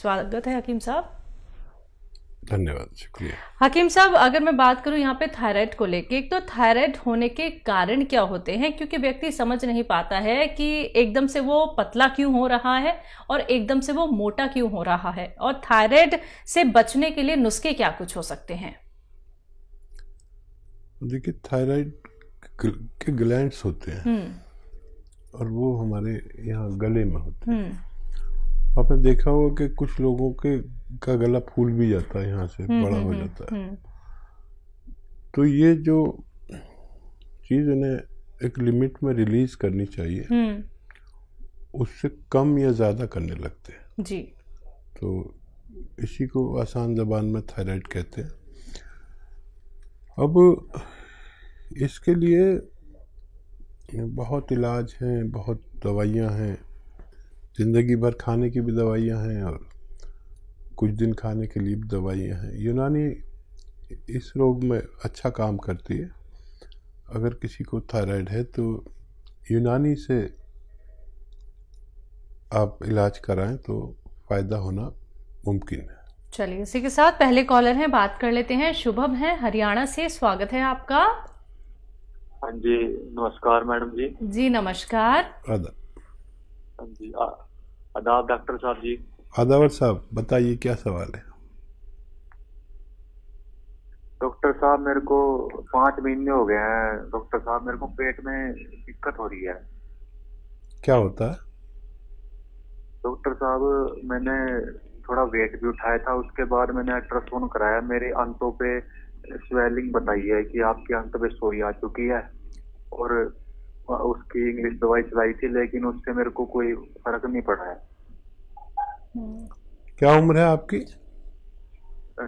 स्वागत है हकीम साहब धन्यवाद शुक्रिया हकीम साहब अगर मैं बात करूं यहाँ पे थायराइड को लेके एक तो थायराइड होने के कारण क्या होते हैं क्योंकि व्यक्ति समझ नहीं पाता है कि एकदम से वो पतला क्यों हो रहा है और एकदम से वो मोटा क्यों हो रहा है और थायराइड से बचने के लिए नुस्खे क्या कुछ हो सकते हैं देखिए थायराइड के ग्लैंड्स होते हैं हम्म। और वो हमारे यहाँ गले में होते हैं हम्म। आपने देखा होगा कि कुछ लोगों के का गला फूल भी जाता है यहाँ से हम्म, बड़ा हम्म, हो हम्म, जाता है तो ये जो चीज़ उन्हें एक लिमिट में रिलीज करनी चाहिए उससे कम या ज़्यादा करने लगते हैं जी तो इसी को आसान जबान में थायराइड कहते हैं अब इसके लिए बहुत इलाज हैं बहुत दवाइयाँ हैं ज़िंदगी भर खाने की भी दवाइयाँ हैं और कुछ दिन खाने के लिए भी दवाइयाँ हैं यूनानी इस रोग में अच्छा काम करती है अगर किसी को थायराइड है तो यूनानी से आप इलाज कराएं तो फ़ायदा होना मुमकिन है चलिए इसी के साथ पहले कॉलर हैं बात कर लेते हैं शुभम है हरियाणा से स्वागत है आपका हाँ जी नमस्कार मैडम जी जी नमस्कार हाँ आदाब डॉक्टर साहब जी आदावत साहब बताइए क्या सवाल है डॉक्टर साहब मेरे को पांच महीने हो गए हैं डॉक्टर साहब मेरे को पेट में दिक्कत हो रही है क्या होता है डॉक्टर साहब मैंने थोड़ा वेट भी उठाया था उसके बाद मैंने अल्ट्रासाउंड कराया मेरे अंतों पे स्वेलिंग बताई है कि आपके अंत पे सोई आ चुकी है और उसकी इंग्लिश दवाई चलाई थी लेकिन उससे मेरे को कोई फर्क नहीं पड़ा है क्या उम्र है आपकी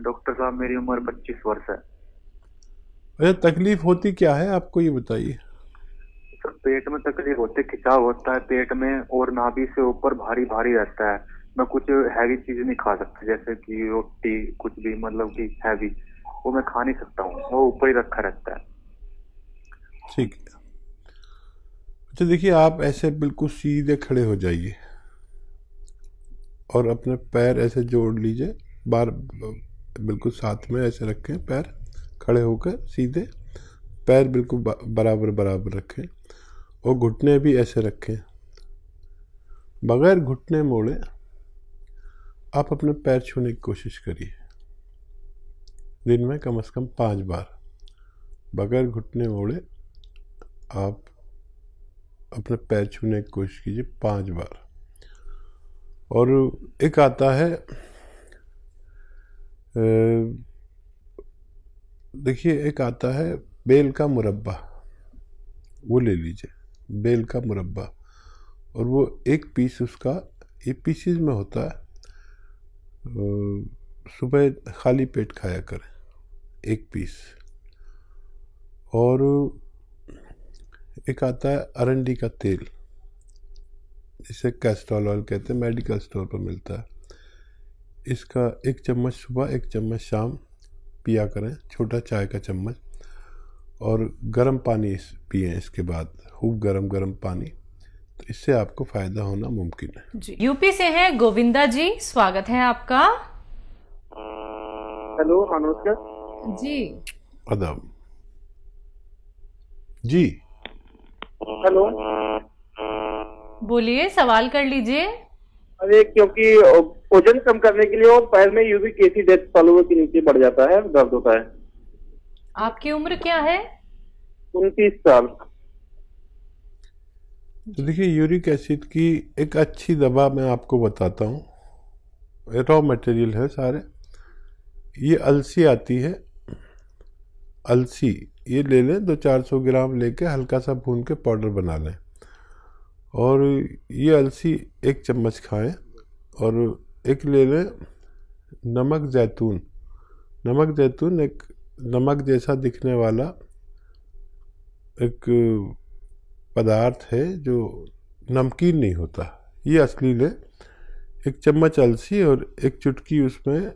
डॉक्टर साहब मेरी उम्र 25 वर्ष है अरे तकलीफ होती क्या है आपको ये बताइए सर तो पेट में तकलीफ होती खिंचाव होता है पेट में और नाभि से ऊपर भारी भारी रहता है मैं कुछ हैवी चीज नहीं खा सकता जैसे कि रोटी कुछ भी मतलब कि हैवी वो मैं खा नहीं सकता हूँ वो ऊपर ही रखा रहता है ठीक है अच्छा देखिए आप ऐसे बिल्कुल सीधे खड़े हो जाइए और अपने पैर ऐसे जोड़ लीजिए बार बिल्कुल साथ में ऐसे रखें पैर खड़े होकर सीधे पैर बिल्कुल बराबर बराबर रखें और घुटने भी ऐसे रखें बगैर घुटने मोड़े आप अपने पैर छूने की कोशिश करिए दिन में कम से कम पांच बार बगैर घुटने मोड़े आप अपने पैर छूने की कोशिश कीजिए पांच बार और एक आता है देखिए एक आता है बेल का मुरब्बा वो ले लीजिए बेल का मुरब्बा और वो एक पीस उसका ये पीसीज में होता है सुबह खाली पेट खाया करें एक पीस और एक आता है अरंडी का तेल जिसे कैस्ट्रॉल ऑयल कहते हैं मेडिकल स्टोर पर मिलता है इसका एक चम्मच सुबह एक चम्मच शाम पिया करें छोटा चाय का चम्मच और गर्म पानी पिए इसके बाद खूब गर्म गर्म पानी तो इससे आपको फ़ायदा होना मुमकिन है जी यूपी से है गोविंदा जी स्वागत है आपका हेलो हाँ, नमस्कार जी अदम जी हेलो बोलिए सवाल कर लीजिए अरे क्योंकि वजन कम करने के लिए और पैर में यूरिक डेथ सॉल्यूबल के नीचे बढ़ जाता है दर्द होता है आपकी उम्र क्या है उनतीस साल तो देखिए यूरिक एसिड की एक अच्छी दवा मैं आपको बताता हूँ रॉ मटेरियल है सारे ये अलसी आती है अलसी ये ले लें दो चार सौ ग्राम लेके हल्का सा भून के पाउडर बना लें और ये अलसी एक चम्मच खाएं और एक ले लें नमक जैतून नमक जैतून एक नमक जैसा दिखने वाला एक पदार्थ है जो नमकीन नहीं होता ये असली लें एक चम्मच अलसी और एक चुटकी उसमें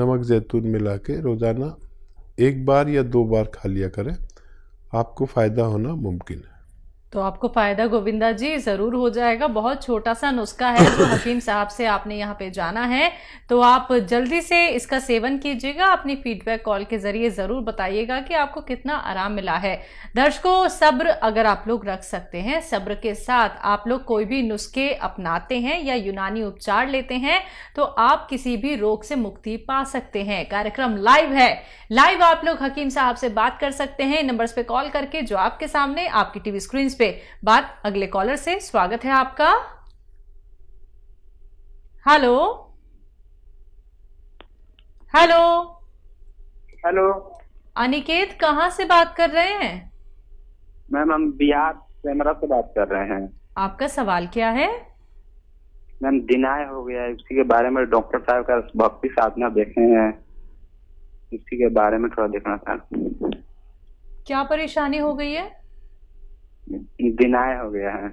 नमक जैतून मिला के रोज़ाना एक बार या दो बार खा लिया करें आपको फ़ायदा होना मुमकिन है तो आपको फायदा गोविंदा जी जरूर हो जाएगा बहुत छोटा सा नुस्खा है जो हकीम साहब से आपने यहाँ पे जाना है तो आप जल्दी से इसका सेवन कीजिएगा अपनी फीडबैक कॉल के जरिए जरूर बताइएगा कि आपको कितना आराम मिला है दर्शकों सब्र अगर आप लोग रख सकते हैं सब्र के साथ आप लोग कोई भी नुस्खे अपनाते हैं या यूनानी उपचार लेते हैं तो आप किसी भी रोग से मुक्ति पा सकते हैं कार्यक्रम लाइव है लाइव आप लोग हकीम साहब से बात कर सकते हैं नंबर पे कॉल करके जो आपके सामने आपकी टीवी स्क्रीन पे बात अगले कॉलर से स्वागत है आपका हेलो हेलो हेलो अनिकेत कहाँ से बात कर रहे हैं मैम हम बिहार कैमरा से बात कर रहे हैं आपका सवाल क्या है मैम डिनाय हो गया है उसी के बारे में डॉक्टर साहब का भक्ति साधना देखे हैं उसी के बारे में थोड़ा देखना था क्या परेशानी हो गई है डिनाय हो गया है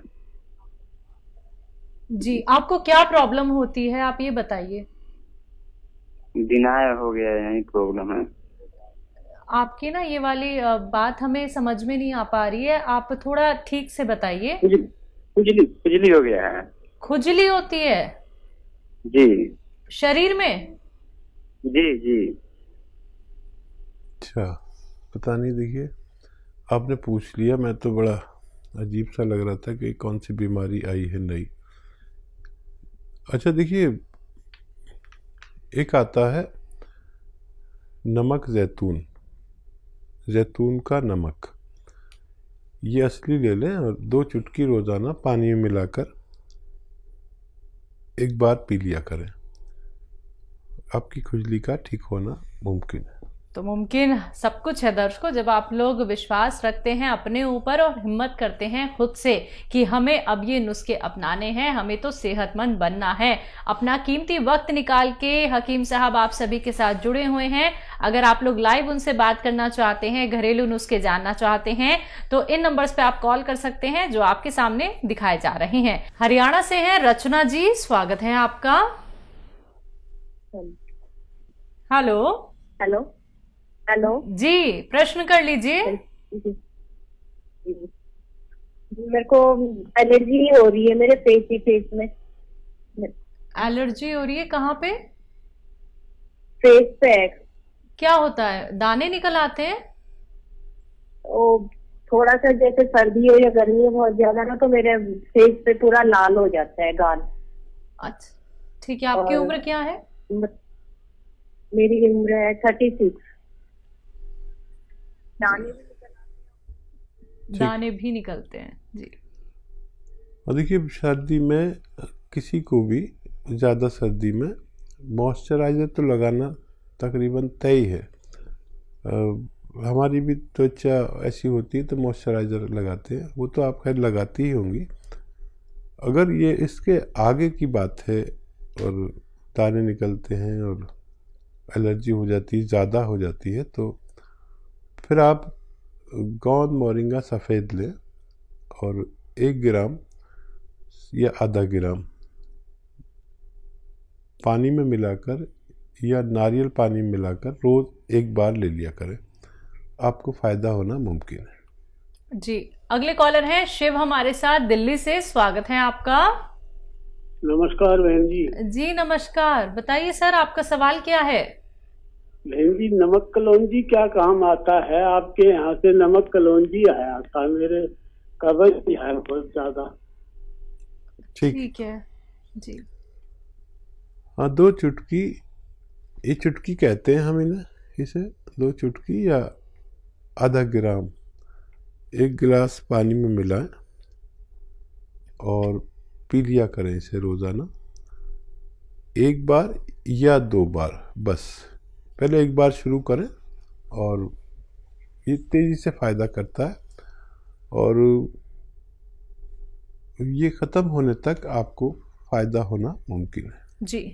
जी आपको क्या प्रॉब्लम होती है आप ये बताइए डिनाय हो गया यही प्रॉब्लम है आपकी ना ये वाली बात हमें समझ में नहीं आ पा रही है आप थोड़ा ठीक से बताइए खुजली खुजली हो गया है खुजली होती है जी शरीर में जी जी अच्छा पता नहीं देखिए आपने पूछ लिया मैं तो बड़ा अजीब सा लग रहा था कि कौन सी बीमारी आई है नई अच्छा देखिए एक आता है नमक जैतून जैतून का नमक ये असली ले लें और दो चुटकी रोज़ाना पानी में मिलाकर एक बार पी लिया करें आपकी खुजली का ठीक होना मुमकिन है तो मुमकिन सब कुछ है दर्शकों जब आप लोग विश्वास रखते हैं अपने ऊपर और हिम्मत करते हैं खुद से कि हमें अब ये नुस्खे अपनाने हैं हमें तो सेहतमंद बनना है अपना कीमती वक्त निकाल के हकीम साहब आप सभी के साथ जुड़े हुए हैं अगर आप लोग लाइव उनसे बात करना चाहते हैं घरेलू नुस्खे जानना चाहते हैं तो इन नंबर्स पे आप कॉल कर सकते हैं जो आपके सामने दिखाए जा रहे हैं हरियाणा से है रचना जी स्वागत है आपका हेलो हेलो हेलो जी प्रश्न कर लीजिए मेरे को एलर्जी हो रही है मेरे फेस ही फेस में एलर्जी हो रही है कहाँ पे फेस पे क्या होता है दाने निकल आते हैं ओ थोड़ा सा जैसे सर्दी हो या गर्मी हो बहुत ज्यादा ना तो मेरे फेस पे पूरा लाल हो जाता है गाल अच्छा ठीक है आपकी उम्र क्या है मेरी उम्र है थर्टी सिक्स दाने दाने भी निकलते हैं जी और देखिए सर्दी में किसी को भी ज़्यादा सर्दी में मॉइस्चराइज़र तो लगाना तकरीबन तय है आ, हमारी भी त्वचा ऐसी होती है तो मॉइस्चराइज़र लगाते हैं वो तो आप खैर लगाती ही होंगी अगर ये इसके आगे की बात है और दाने निकलते हैं और एलर्जी हो जाती है ज़्यादा हो जाती है तो फिर आप गोंद मोरिंगा सफ़ेद लें और एक ग्राम या आधा ग्राम पानी में मिलाकर या नारियल पानी में मिलाकर रोज़ एक बार ले लिया करें आपको फ़ायदा होना मुमकिन है जी अगले कॉलर हैं शिव हमारे साथ दिल्ली से स्वागत है आपका नमस्कार बहन जी जी नमस्कार बताइए सर आपका सवाल क्या है जी नमक कलौजी क्या काम आता है आपके यहाँ से नमक कलौजी आया था मेरे भी है बहुत ज्यादा ठीक है जी हाँ दो चुटकी ये चुटकी कहते हैं हम इन्हें इसे दो चुटकी या आधा ग्राम एक गिलास पानी में मिलाएं और पी लिया करें इसे रोज़ाना एक बार या दो बार बस पहले एक बार शुरू करें और ये तेज़ी से फ़ायदा करता है और ये ख़त्म होने तक आपको फ़ायदा होना मुमकिन है जी